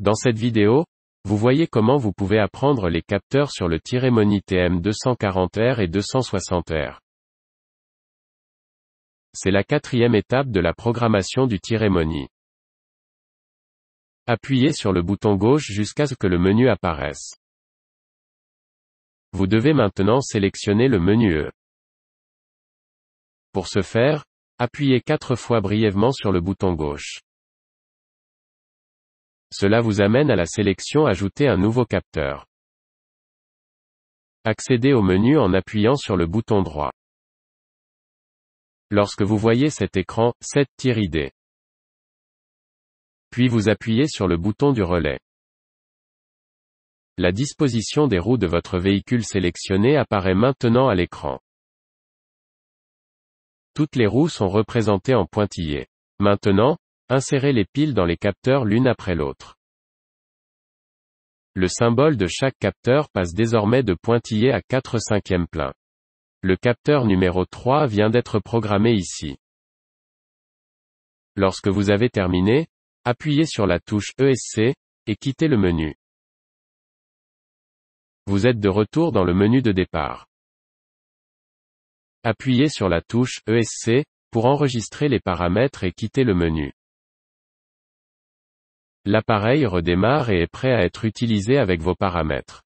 Dans cette vidéo, vous voyez comment vous pouvez apprendre les capteurs sur le Tiremoni TM240R et 260R. C'est la quatrième étape de la programmation du Tiremoni. Appuyez sur le bouton gauche jusqu'à ce que le menu apparaisse. Vous devez maintenant sélectionner le menu E. Pour ce faire, appuyez quatre fois brièvement sur le bouton gauche. Cela vous amène à la sélection Ajouter un nouveau capteur. Accédez au menu en appuyant sur le bouton droit. Lorsque vous voyez cet écran, 7-ID. Puis vous appuyez sur le bouton du relais. La disposition des roues de votre véhicule sélectionné apparaît maintenant à l'écran. Toutes les roues sont représentées en pointillés. Maintenant, Insérez les piles dans les capteurs l'une après l'autre. Le symbole de chaque capteur passe désormais de pointillé à 4 cinquièmes plein. Le capteur numéro 3 vient d'être programmé ici. Lorsque vous avez terminé, appuyez sur la touche ESC, et quittez le menu. Vous êtes de retour dans le menu de départ. Appuyez sur la touche ESC, pour enregistrer les paramètres et quitter le menu l'appareil redémarre et est prêt à être utilisé avec vos paramètres.